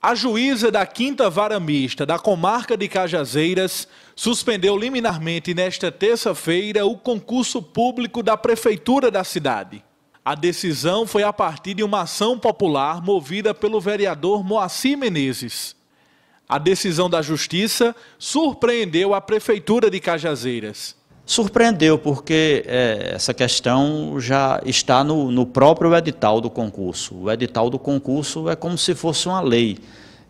A juíza da Quinta Vara Mista da comarca de Cajazeiras suspendeu liminarmente nesta terça-feira o concurso público da prefeitura da cidade. A decisão foi a partir de uma ação popular movida pelo vereador Moacir Menezes. A decisão da justiça surpreendeu a prefeitura de Cajazeiras. Surpreendeu, porque é, essa questão já está no, no próprio edital do concurso. O edital do concurso é como se fosse uma lei,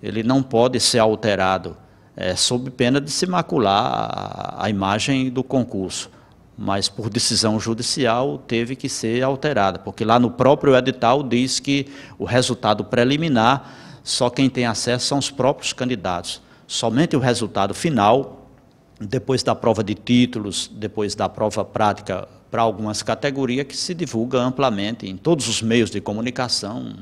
ele não pode ser alterado, é, sob pena de se macular a, a imagem do concurso. Mas por decisão judicial teve que ser alterada, porque lá no próprio edital diz que o resultado preliminar só quem tem acesso são os próprios candidatos. Somente o resultado final depois da prova de títulos, depois da prova prática para algumas categorias que se divulga amplamente em todos os meios de comunicação,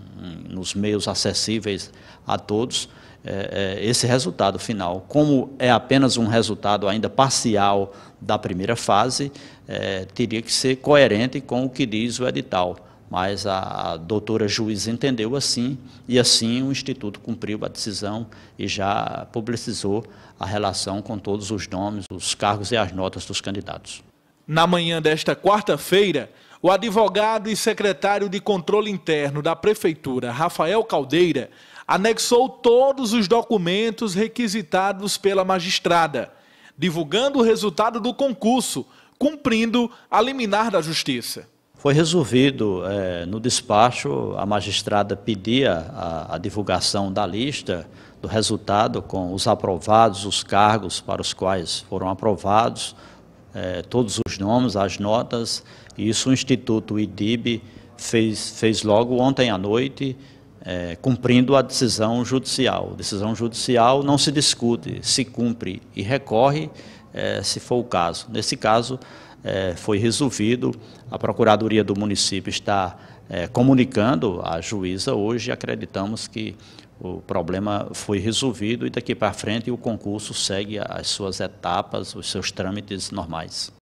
nos meios acessíveis a todos, é, é, esse resultado final. Como é apenas um resultado ainda parcial da primeira fase, é, teria que ser coerente com o que diz o edital mas a, a doutora juiz entendeu assim, e assim o Instituto cumpriu a decisão e já publicizou a relação com todos os nomes, os cargos e as notas dos candidatos. Na manhã desta quarta-feira, o advogado e secretário de controle interno da Prefeitura, Rafael Caldeira, anexou todos os documentos requisitados pela magistrada, divulgando o resultado do concurso, cumprindo a liminar da Justiça. Foi resolvido é, no despacho, a magistrada pedia a, a divulgação da lista do resultado com os aprovados, os cargos para os quais foram aprovados, é, todos os nomes, as notas, e isso o Instituto IDIB fez, fez logo ontem à noite, é, cumprindo a decisão judicial. Decisão judicial não se discute, se cumpre e recorre, é, se for o caso. Nesse caso, é, foi resolvido. A Procuradoria do município está é, comunicando à juíza hoje e acreditamos que o problema foi resolvido e daqui para frente o concurso segue as suas etapas, os seus trâmites normais.